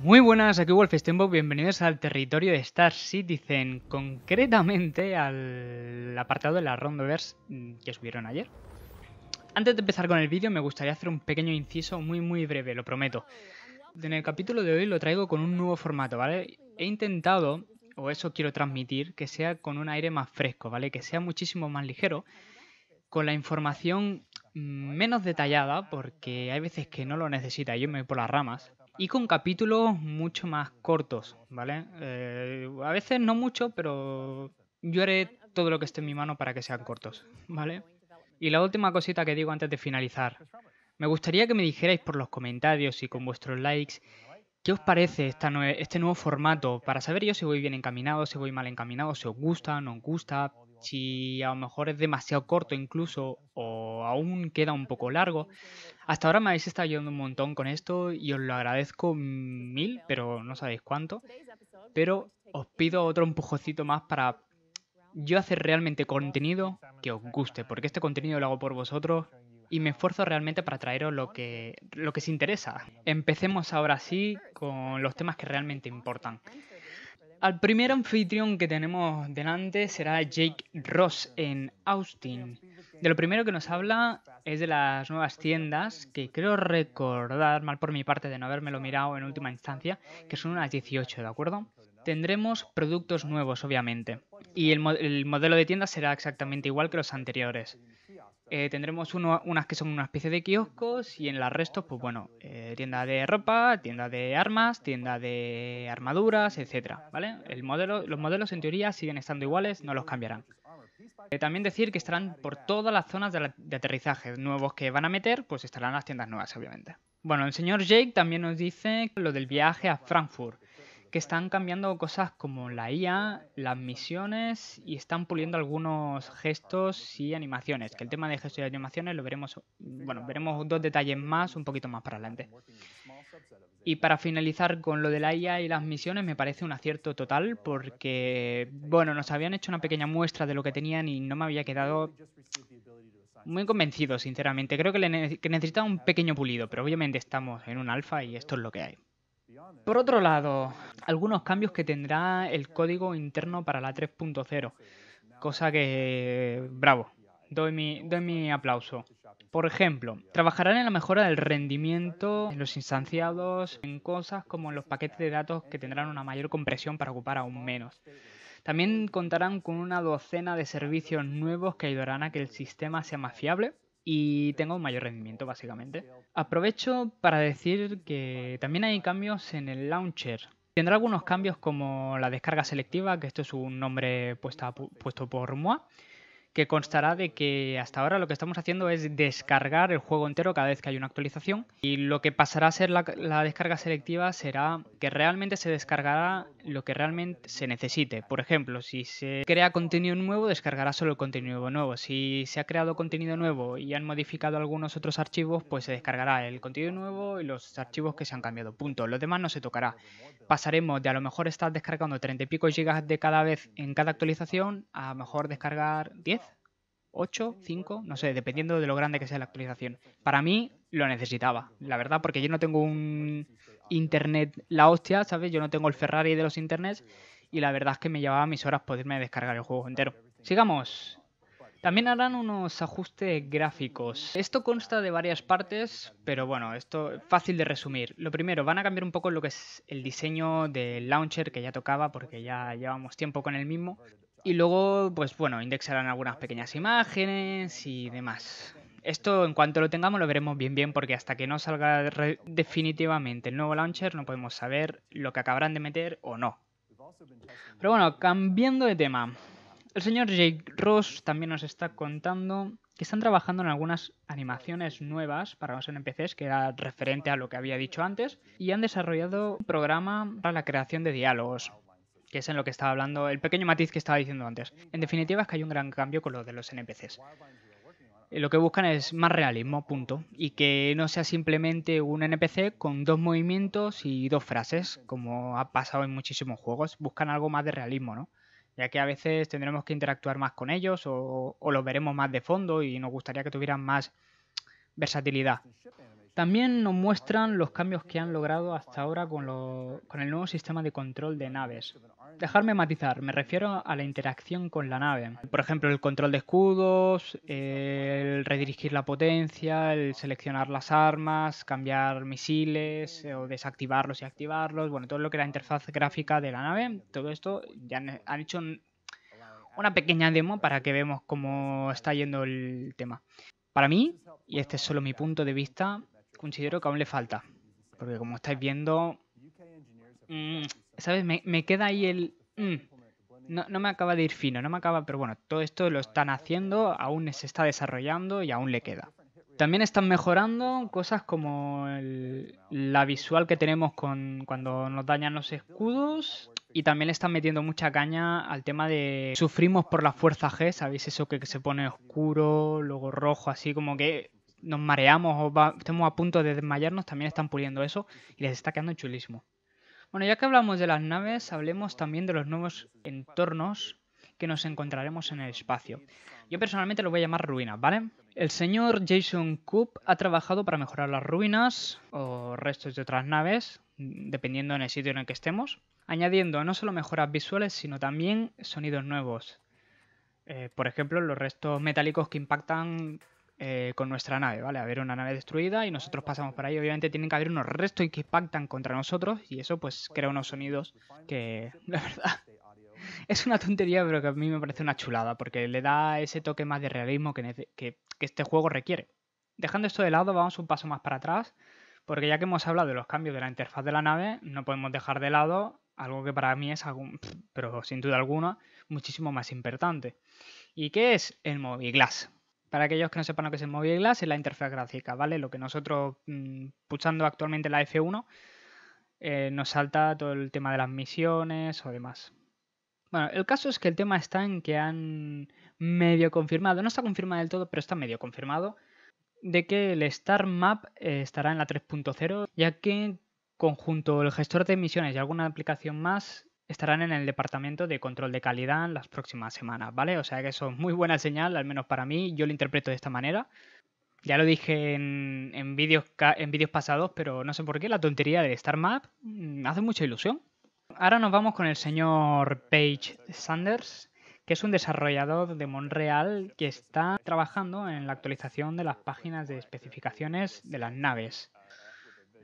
Muy buenas, aquí Wolfensteinbock, bienvenidos al territorio de Star Citizen, concretamente al apartado de la Rondoverse mm, que subieron ayer. Antes de empezar con el vídeo me gustaría hacer un pequeño inciso muy muy breve, lo prometo. En el capítulo de hoy lo traigo con un nuevo formato, ¿vale? He intentado, o eso quiero transmitir, que sea con un aire más fresco, ¿vale? Que sea muchísimo más ligero, con la información mm, menos detallada, porque hay veces que no lo necesita, yo me voy por las ramas, y con capítulos mucho más cortos, ¿vale? Eh, a veces no mucho, pero yo haré todo lo que esté en mi mano para que sean cortos, ¿vale? Y la última cosita que digo antes de finalizar. Me gustaría que me dijerais por los comentarios y con vuestros likes qué os parece esta este nuevo formato para saber yo si voy bien encaminado, si voy mal encaminado, si os gusta, no os gusta, si a lo mejor es demasiado corto incluso o aún queda un poco largo. Hasta ahora me habéis estado ayudando un montón con esto y os lo agradezco mil, pero no sabéis cuánto. Pero os pido otro empujocito más para yo hacer realmente contenido que os guste, porque este contenido lo hago por vosotros y me esfuerzo realmente para traeros lo que, lo que os interesa. Empecemos ahora sí con los temas que realmente importan. El primer anfitrión que tenemos delante será Jake Ross en Austin. De lo primero que nos habla es de las nuevas tiendas, que creo recordar, mal por mi parte de no lo mirado en última instancia, que son unas 18, ¿de acuerdo? Tendremos productos nuevos, obviamente. Y el, el modelo de tienda será exactamente igual que los anteriores. Eh, tendremos unas que son una especie de kioscos y en las restos, pues bueno, eh, tienda de ropa, tienda de armas, tienda de armaduras, etcétera, ¿vale? los modelos en teoría siguen estando iguales, no los cambiarán. Eh, también decir que estarán por todas las zonas de, de, aterrizaje nuevos que van a meter, pues estarán las tiendas nuevas, obviamente. Bueno, el señor Jake también nos dice lo del viaje a Frankfurt que están cambiando cosas como la IA, las misiones y están puliendo algunos gestos y animaciones. Que el tema de gestos y animaciones lo veremos, bueno, veremos dos detalles más un poquito más para adelante. Y para finalizar con lo de la IA y las misiones, me parece un acierto total porque, bueno, nos habían hecho una pequeña muestra de lo que tenían y no me había quedado muy convencido, sinceramente. Creo que, necesita un pequeño pulido, pero obviamente estamos en un alfa y esto es lo que hay. Por otro lado, algunos cambios que tendrá el código interno para la 3.0, cosa que, bravo, doy mi, doy mi aplauso. Por ejemplo, trabajarán en la mejora del rendimiento en los instanciados, en cosas como en los paquetes de datos que tendrán una mayor compresión para ocupar aún menos. También contarán con una docena de servicios nuevos que ayudarán a que el sistema sea más fiable, y tengo un mayor rendimiento básicamente. Aprovecho para decir que también hay cambios en el launcher. Tendrá algunos cambios como la descarga selectiva, que esto es un nombre puesto por Moa, que constará de que hasta ahora lo que estamos haciendo es descargar el juego entero cada vez que hay una actualización y lo que pasará a ser la descarga selectiva será que realmente se descargará lo que realmente se necesite. Por ejemplo, si se crea contenido nuevo, descargará solo el contenido nuevo. Si se ha creado contenido nuevo y han modificado algunos otros archivos, pues se descargará el contenido nuevo y los archivos que se han cambiado. Punto. Lo demás no se tocará. Pasaremos de a lo mejor estar descargando 30 y pico gigas de cada vez en cada actualización a lo mejor descargar 10, 8, 5, no sé, dependiendo de lo grande que sea la actualización. Para mí lo necesitaba, la verdad, porque yo no tengo un internet la hostia, ¿sabes? Yo no tengo el Ferrari de los internets y la verdad es que me llevaba mis horas poderme descargar el juego entero. Sigamos. También harán unos ajustes gráficos. Esto consta de varias partes, pero bueno, esto es fácil de resumir. Lo primero, van a cambiar un poco lo que es el diseño del launcher que ya tocaba porque ya llevamos tiempo con el mismo. Y luego, pues bueno, indexarán algunas pequeñas imágenes y demás. Esto en cuanto lo tengamos lo veremos bien bien porque hasta que no salga definitivamente el nuevo launcher no podemos saber lo que acabarán de meter o no. Pero bueno, cambiando de tema. El señor Jake Ross también nos está contando que están trabajando en algunas animaciones nuevas para los NPCs, que era referente a lo que había dicho antes, y han desarrollado un programa para la creación de diálogos, que es en lo que estaba hablando, el pequeño matiz que estaba diciendo antes. En definitiva es que hay un gran cambio con lo de los NPCs. Eh, lo que buscan es más realismo, punto. Y que no sea simplemente un NPC con dos movimientos y dos frases, como ha pasado en muchísimos juegos. Buscan algo más de realismo, ¿no? Ya que a veces tendremos que interactuar más con ellos o, o los veremos más de fondo y nos gustaría que tuvieran más versatilidad. También nos muestran los cambios que han logrado hasta ahora con, el nuevo sistema de control de naves. Dejarme matizar, me refiero a la interacción con la nave. Por ejemplo, el control de escudos, eh, el redirigir la potencia, el seleccionar las armas, cambiar misiles eh, o desactivarlos y activarlos. Bueno, todo lo que es la interfaz gráfica de la nave, todo esto ya han hecho una pequeña demo para que vemos cómo está yendo el tema. Para mí, y este es solo mi punto de vista, considero que aún le falta. Porque como estáis viendo, mm, ¿sabes? Me, queda ahí el... Mm, no, me acaba de ir fino, no me acaba, pero bueno, todo esto lo están haciendo, aún se está desarrollando y aún le queda. También están mejorando cosas como la visual que tenemos con, cuando nos dañan los escudos y también están metiendo mucha caña al tema de sufrimos por la fuerza G, ¿sabéis eso que se pone oscuro, luego rojo, así como que nos mareamos o estemos a punto de desmayarnos, también están puliendo eso y les está quedando chulísimo. Bueno, ya que hablamos de las naves, hablemos también de los nuevos entornos que nos encontraremos en el espacio. Yo personalmente lo voy a llamar ruinas, ¿vale? El señor Jason Coop ha trabajado para mejorar las ruinas o restos de otras naves, dependiendo en el sitio en el que estemos, añadiendo no solo mejoras visuales, sino también sonidos nuevos. Eh, por ejemplo, los restos metálicos que impactan eh, con nuestra nave, ¿vale? Haber una nave destruida y nosotros pasamos por ahí. Obviamente tienen que haber unos restos que impactan contra nosotros y eso pues crea unos sonidos que, la verdad, es una tontería pero que a mí me parece una chulada porque le da ese toque más de realismo que, este juego requiere. Dejando esto de lado, vamos un paso más para atrás porque ya que hemos hablado de los cambios de la interfaz de la nave, no podemos dejar de lado algo que para mí es, algún, pero sin duda alguna, muchísimo más importante. ¿Y qué es el Moviglass. Glass? Para aquellos que no sepan lo que es el Movie Glass, es la interfaz gráfica, ¿vale? Lo que nosotros, mm, puchando actualmente la F1, eh, nos salta todo el tema de las misiones o demás. Bueno, el caso es que el tema está en que han medio confirmado, no está confirmado del todo, pero está medio confirmado, de que el Star Map eh, estará en la 3.0, ya que conjunto el gestor de misiones y alguna aplicación más estarán en el departamento de control de calidad en las próximas semanas, ¿vale? O sea que eso es muy buena señal, al menos para mí, yo lo interpreto de esta manera. Ya lo dije en, vídeos en vídeos pasados, pero no sé por qué la tontería de Star Map mm, hace mucha ilusión. Ahora nos vamos con el señor Paige Sanders, que es un desarrollador de Monreal que está trabajando en la actualización de las páginas de especificaciones de las naves.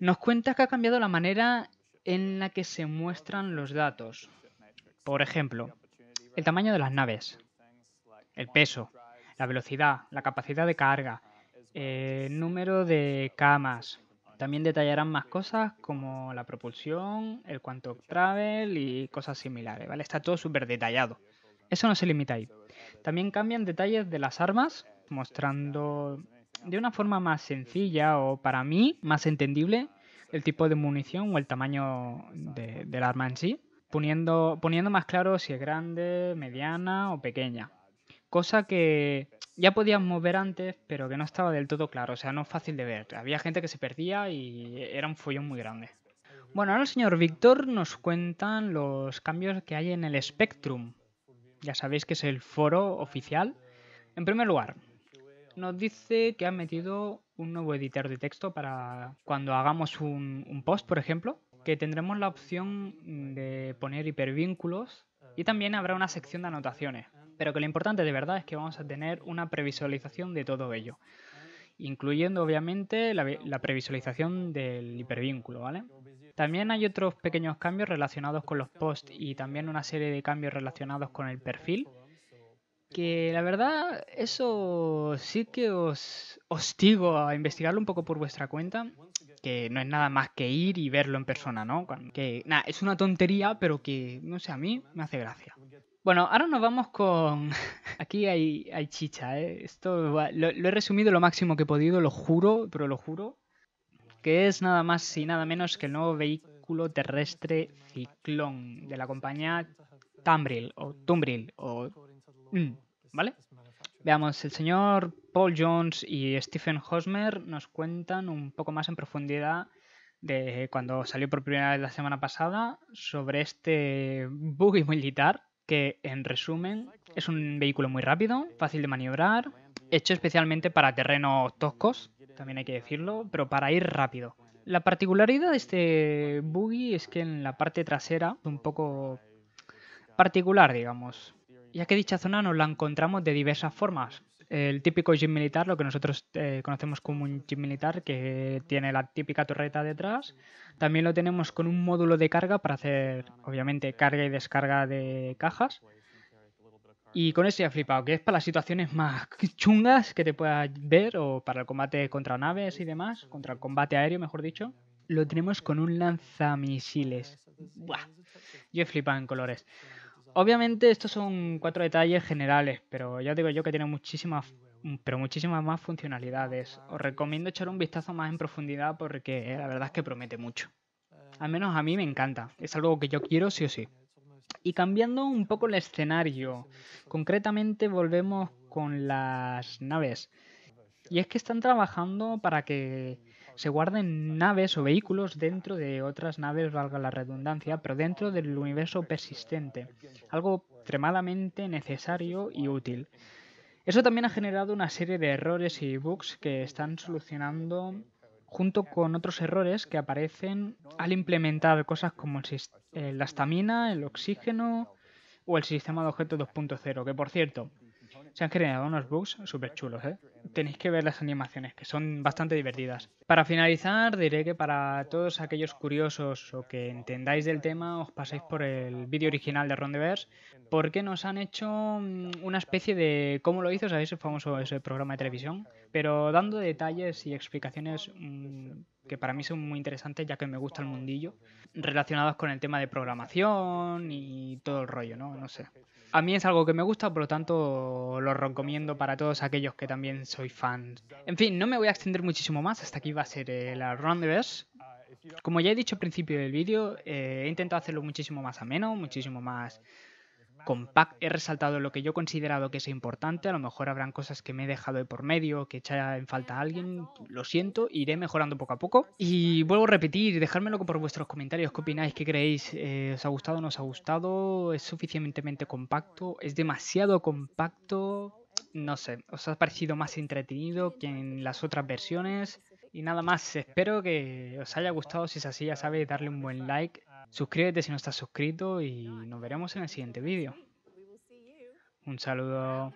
Nos cuenta que ha cambiado la manera en la que se muestran los datos. Por ejemplo, el tamaño de las naves, el peso, la velocidad, la capacidad de carga, el eh, número de camas. También detallarán más cosas como la propulsión, el cuánto travel y cosas similares, Está todo súper detallado. Eso no se limita ahí. También cambian detalles de las armas, mostrando de una forma más sencilla o para mí más entendible el tipo de munición o el tamaño de, del arma en sí, poniendo, poniendo más claro si es grande, mediana o pequeña. Cosa que ya podíamos mover antes, pero que no estaba del todo claro, o sea, no es fácil de ver. Había gente que se perdía y era un follón muy grande. Bueno, ahora el señor Víctor nos cuentan los cambios que hay en el Spectrum. Ya sabéis que es el foro oficial. En primer lugar, nos dice que ha metido un nuevo editor de texto para cuando hagamos un, post, por ejemplo, que tendremos la opción de poner hipervínculos y también habrá una sección de anotaciones. Pero que lo importante de verdad es que vamos a tener una previsualización de todo ello, incluyendo obviamente la, la previsualización del hipervínculo, ¿vale? También hay otros pequeños cambios relacionados con los posts y también una serie de cambios relacionados con el perfil que la verdad eso sí que os hostigo a investigarlo un poco por vuestra cuenta, que no es nada más que ir y verlo en persona, ¿no? Que nada, es una tontería, pero que, no sé, a mí me hace gracia. Bueno, ahora nos vamos con... Aquí hay, hay chicha, ¿eh? Esto lo, he resumido lo máximo que he podido, lo juro, pero lo juro, que es nada más y nada menos que el nuevo vehículo terrestre Ciclón de la compañía Tambril o Tumbril o... Mm, ¿Vale? Veamos, el señor Paul Jones y Stephen Hosmer nos cuentan un poco más en profundidad de cuando salió por primera vez la semana pasada sobre este buggy militar que en resumen es un vehículo muy rápido, fácil de maniobrar, hecho especialmente para terrenos toscos, también hay que decirlo, pero para ir rápido. La particularidad de este buggy es que en la parte trasera, es un poco particular, digamos, ya que dicha zona nos la encontramos de diversas formas. El típico gym militar, lo que nosotros eh, conocemos como un gym militar, que tiene la típica torreta detrás. También lo tenemos con un módulo de carga para hacer, obviamente, carga y descarga de cajas. Y con ese, ya flipado, que es para las situaciones más chungas que te puedas ver, o para el combate contra naves y demás, contra el combate aéreo, mejor dicho. Lo tenemos con un lanzamisiles. Buah, yo he flipado en colores obviamente estos son cuatro detalles generales, pero ya digo yo que tiene muchísimas, mm, pero muchísimas más funcionalidades. Os recomiendo echar un vistazo más en profundidad porque eh, la verdad es que promete mucho. Al menos a mí me encanta, es algo que yo quiero sí o sí. Y cambiando un poco el escenario, concretamente volvemos con las naves. Y es que están trabajando para que se guarden naves o vehículos dentro de otras naves, valga la redundancia, pero dentro del universo persistente, algo extremadamente necesario y útil. Eso también ha generado una serie de errores y bugs que están solucionando junto con otros errores que aparecen al implementar cosas como eh, la estamina, el oxígeno o el sistema de objetos 2.0, que por cierto, se han generado unos bugs súper chulos, ¿eh? Tenéis que ver las animaciones, que son bastante divertidas. Para finalizar, diré que para todos aquellos curiosos o que entendáis del tema, os paséis por el vídeo original de Rondeverse, porque nos han hecho mm, una especie de cómo lo hizo, ¿sabéis? El famoso ese programa de televisión, pero dando detalles y explicaciones mm, que para mí son muy interesantes ya que me gusta el mundillo, relacionados con el tema de programación y todo el rollo, ¿no? No sé a mí es algo que me gusta, por lo tanto lo recomiendo para todos aquellos que también soy fan. En fin, no me voy a extender muchísimo más, hasta aquí va a ser el la verse. Como ya he dicho al principio del vídeo, eh, he intentado hacerlo muchísimo más ameno, muchísimo más compact he resaltado lo que yo he considerado que es importante, a lo mejor habrán cosas que me he dejado de por medio, que echa en falta a alguien, lo siento, iré mejorando poco a poco. Y vuelvo a repetir, dejármelo por vuestros comentarios, qué opináis, qué creéis, eh, os ha gustado, no os ha gustado, es suficientemente compacto, es demasiado compacto, no sé, os ha parecido más entretenido que en las otras versiones. Y nada más, espero que os haya gustado, si es así ya sabéis, darle un buen like Suscríbete si no estás suscrito y nos veremos en el siguiente vídeo. Un saludo.